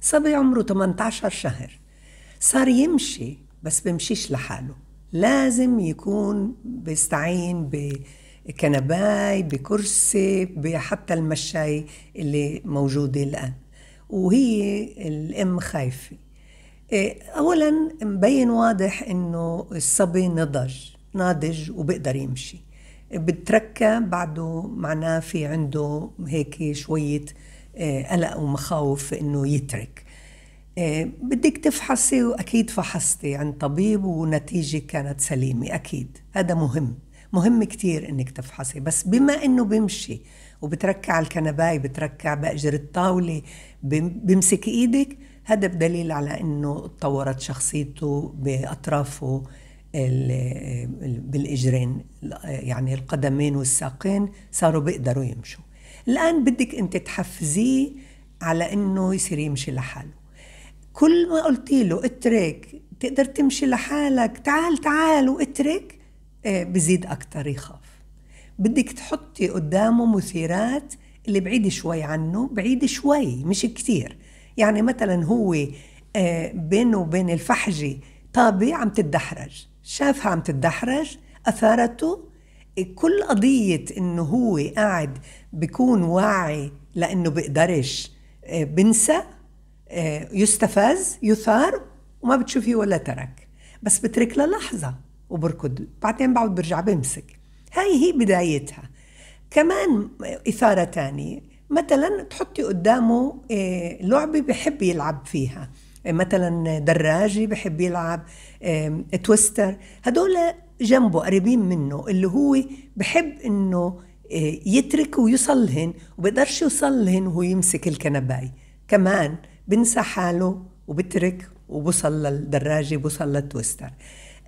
صبي عمره 18 شهر صار يمشي بس بمشيش لحاله لازم يكون بيستعين بكنباي بكرسي حتى المشاي اللي موجودة الآن وهي الأم خايفة إيه، أولا مبين واضح إنه الصبي نضج ناضج وبقدر يمشي بتركب بعده معناه في عنده هيك شوية آه، قلق ومخاوف انه يترك آه، بدك تفحصي واكيد فحصتي عند طبيب ونتيجه كانت سليمه اكيد هذا مهم مهم كتير انك تفحصي بس بما انه بمشي وبتركع على الكنباي بتركع باجر الطاوله بمسك ايدك هذا بدليل على انه تطورت شخصيته باطرافه بالاجرين يعني القدمين والساقين صاروا بيقدروا يمشوا الآن بدك أنت تحفزيه على أنه يصير يمشي لحاله كل ما قلتي له اترك تقدر تمشي لحالك تعال تعال واترك آه، بزيد أكتر يخاف بدك تحطي قدامه مثيرات اللي بعيدة شوي عنه بعيدة شوي مش كتير يعني مثلا هو آه، بينه وبين الفحجة طابة عم تتدحرج شافها عم تتدحرج أثارته كل قضية إنه هو قاعد بكون واعي لأنه بقدرش آه، بنسى آه، يستفز يثار وما بتشوفيه ولا ترك بس بترك للحظة وبركض بعدين بعد برجع بمسك هاي هي بدايتها كمان إثارة تانية مثلا تحطي قدامه آه، لعبة بحب يلعب فيها مثلا دراجي بحب يلعب تويستر هدول جنبه قريبين منه اللي هو بحب انه آه، يترك ويصلهن وبقدرش يصلهن وهو يمسك الكنباي كمان بنسى حاله وبترك وبوصل للدراجة بوصل للتويستر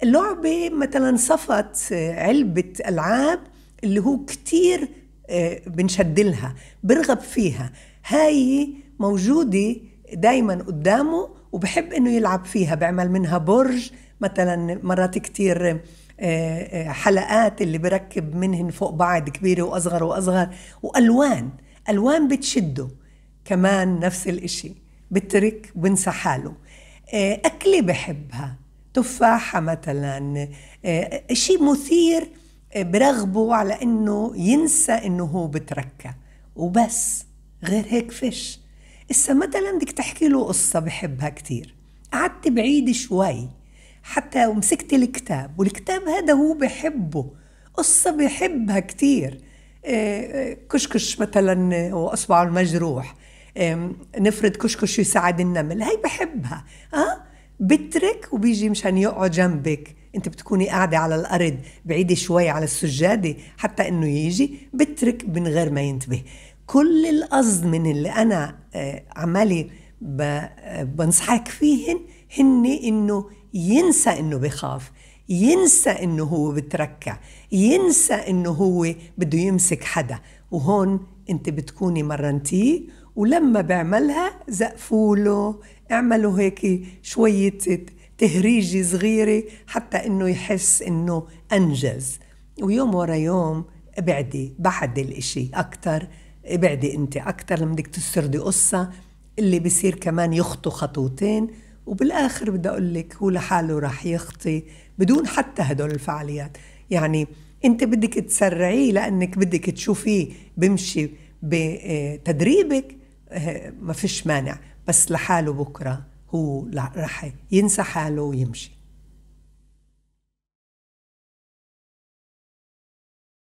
اللعبة مثلا صفت آه، علبة ألعاب اللي هو كتير آه، بنشدلها برغب فيها هاي موجودة دايما قدامه وبحب انه يلعب فيها بيعمل منها برج مثلا مرات كتير آه، آه، حلقات اللي بركب منهن فوق بعض كبيره واصغر واصغر والوان الوان بتشده كمان نفس الاشي بترك بنسى حاله آه، اكله بحبها تفاحه مثلا شيء مثير برغبه على انه ينسى انه هو بتركه وبس غير هيك فش إسا مثلا بدك تحكي له قصة بحبها كتير قعدت بعيد شوي حتى ومسكت الكتاب والكتاب هذا هو بحبه قصة بحبها كتير آه، آه، كشكش مثلا وأصبعه المجروح نفرض كشكش يساعد النمل هاي بحبها أه؟ بترك وبيجي مشان يقعد جنبك انت بتكوني قاعدة على الأرض بعيدة شوي على السجادة حتى انه يجي بترك من غير ما ينتبه كل القصد من اللي انا آه، عمالي آه، بنصحك فيهن هن انه ينسى انه بخاف ينسى انه هو بتركع ينسى انه هو بده يمسك حدا وهون انت بتكوني مرنتيه ولما بعملها زقفوا له اعملوا هيك شوية تهريجة صغيرة حتى انه يحس انه انجز ويوم ورا يوم ابعدي بعد الاشي اكتر ابعدي انت اكثر لما بدك تسردي قصه اللي بصير كمان يخطو خطوتين وبالاخر بدي اقول لك هو لحاله رح يخطي بدون حتى هدول الفعاليات يعني انت بدك تسرعيه لانك بدك تشوفيه بمشي بتدريبك آه، آه، ما فيش مانع بس لحاله بكره هو رح ينسى حاله ويمشي